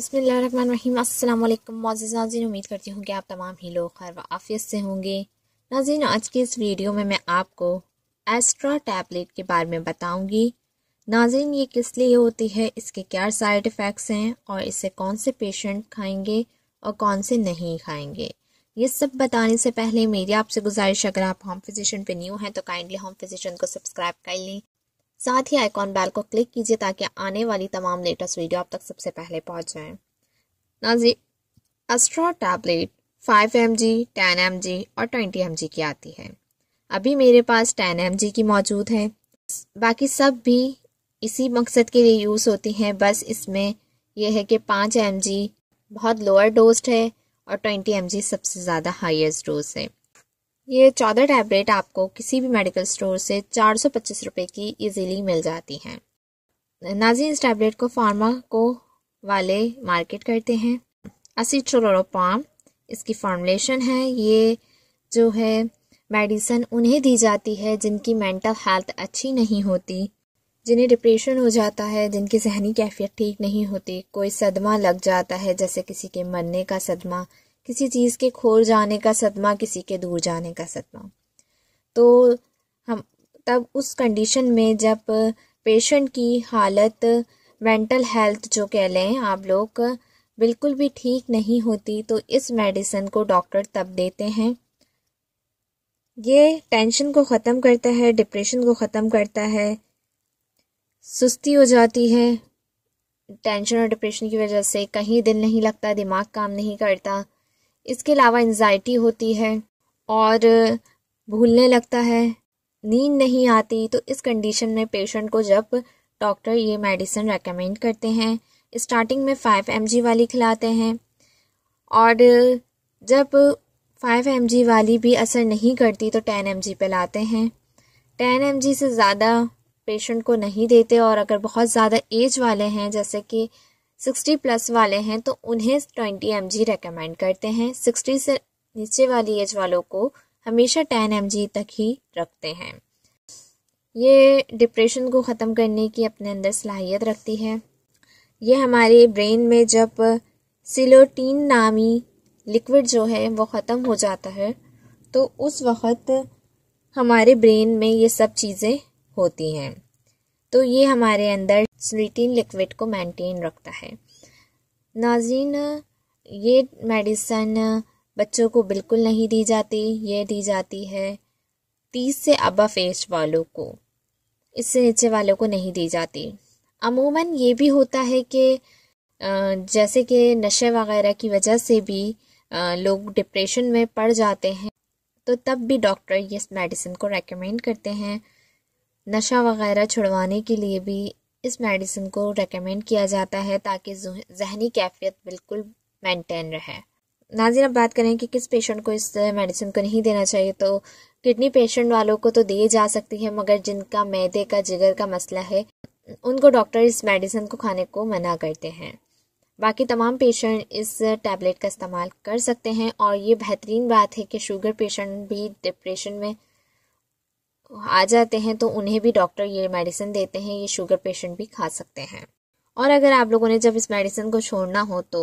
अस्सलाम वालेकुम मोज़ नाजीन उम्मीद करती हूँ कि आप तमाम ही लोग खैर आफियत से होंगे नाजीन आज की इस वीडियो में मैं आपको एस्ट्रा टैबलेट के बारे में बताऊँगी नाजीन ये किस लिए होती है इसके क्या साइड इफ़ेक्ट्स हैं और इसे कौन से पेशेंट खाएंगे और कौन से नहीं खाएंगे ये सब बताने से पहले मेरी आपसे गुजारिश अगर आप होम फिजिशन पर न्यू हैं तो काइंडली होम फिजिशन को सब्सक्राइब कर लें साथ ही आइकॉन बैल को क्लिक कीजिए ताकि आने वाली तमाम लेटेस्ट वीडियो आप तक सबसे पहले पहुंच जाए नाजी अस्ट्रा tablet 5 M G ten M G और ट्वेंटी एम जी की आती है अभी मेरे पास टेन एम जी की मौजूद है बाकी सब भी इसी मकसद के लिए यूज़ होती हैं बस इसमें यह है कि पाँच एम जी बहुत लोअर डोज है और ट्वेंटी एम जी सबसे ज़्यादा हाईएस्ट डोज है ये चौदह टैबलेट आपको किसी भी मेडिकल स्टोर से चार सौ पच्चीस रुपये की इजीली मिल जाती हैं नाजी इस टैबलेट को फार्मा को वाले मार्केट करते हैं असीट्रोलोरोपाम इसकी फॉर्मुलेशन है ये जो है मेडिसन उन्हें दी जाती है जिनकी मेंटल हेल्थ अच्छी नहीं होती जिन्हें डिप्रेशन हो जाता है जिनकी जहनी कैफियत ठीक नहीं होती कोई सदमा लग जाता है जैसे किसी के मरने का सदमा किसी चीज़ के खोल जाने का सदमा किसी के दूर जाने का सदमा तो हम तब उस कंडीशन में जब पेशेंट की हालत मेंटल हेल्थ जो कह लें आप लोग बिल्कुल भी ठीक नहीं होती तो इस मेडिसन को डॉक्टर तब देते हैं ये टेंशन को ख़त्म करता है डिप्रेशन को ख़त्म करता है सुस्ती हो जाती है टेंशन और डिप्रेशन की वजह से कहीं दिल नहीं लगता दिमाग काम नहीं करता इसके अलावा एनजाइटी होती है और भूलने लगता है नींद नहीं आती तो इस कंडीशन में पेशेंट को जब डॉक्टर ये मेडिसिन रेकमेंड करते हैं स्टार्टिंग में फ़ाइव एम वाली खिलाते हैं और जब फ़ाइव एम वाली भी असर नहीं करती तो टेन एम पर लाते हैं टेन एम से ज़्यादा पेशेंट को नहीं देते और अगर बहुत ज़्यादा एज वाले हैं जैसे कि 60 प्लस वाले हैं तो उन्हें 20 एम जी रिकमेंड करते हैं 60 से नीचे वाली एज वालों को हमेशा 10 एम जी तक ही रखते हैं ये डिप्रेशन को ख़त्म करने की अपने अंदर सलाहियत रखती है ये हमारे ब्रेन में जब सिलोटीन नामी लिक्विड जो है वो ख़त्म हो जाता है तो उस वक्त हमारे ब्रेन में ये सब चीज़ें होती हैं तो ये हमारे अंदर स्लिटिन लिक्विड को मेंटेन रखता है नाजीन ये मेडिसन बच्चों को बिल्कुल नहीं दी जाती ये दी जाती है तीस से अबव एज वालों को इससे नीचे वालों को नहीं दी जाती अमूमन ये भी होता है कि जैसे कि नशे वगैरह की वजह से भी लोग डिप्रेशन में पड़ जाते हैं तो तब भी डॉक्टर ये मेडिसिन को रेकमेंड करते हैं नशा वगैरह छुड़वाने के लिए भी इस मेडिसिन को रेकमेंड किया जाता है ताकि जहनी कैफियत बिल्कुल मेंटेन रहे नाजिन अब बात करें कि किस पेशेंट को इस मेडिसिन को नहीं देना चाहिए तो किडनी पेशेंट वालों को तो दी जा सकती है मगर जिनका मैदे का जिगर का मसला है उनको डॉक्टर इस मेडिसिन को खाने को मना करते हैं बाकी तमाम पेशेंट इस टैबलेट का इस्तेमाल कर सकते हैं और ये बेहतरीन बात है कि शुगर पेशेंट भी डिप्रेशन में आ जाते हैं तो उन्हें भी डॉक्टर ये मेडिसिन देते हैं ये शुगर पेशेंट भी खा सकते हैं और अगर आप लोगों ने जब इस मेडिसिन को छोड़ना हो तो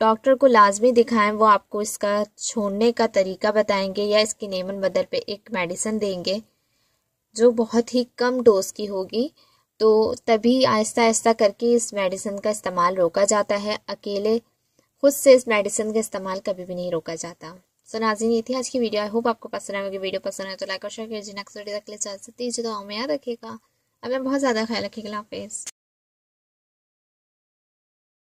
डॉक्टर को लाजमी दिखाएं वो आपको इसका छोड़ने का तरीका बताएंगे या इसकी नेमन बदल पे एक मेडिसिन देंगे जो बहुत ही कम डोज की होगी तो तभी आहिस्ता आहिस्ता करके इस मेडिसिन का इस्तेमाल रोका जाता है अकेले खुद से इस मेडिसिन का इस्तेमाल कभी भी नहीं रोका जाता सो नाजीन ये थी आज की वीडियो आई होप आपको पसंद आएगी वीडियो पसंद आए तो लाइक और शेयर कीजिए नेक्स्ट वीडियो तक ले जा सकती है तो हमें याद रखिएगा अब बहुत ज़्यादा ख्याल रखिएगा हाफिज़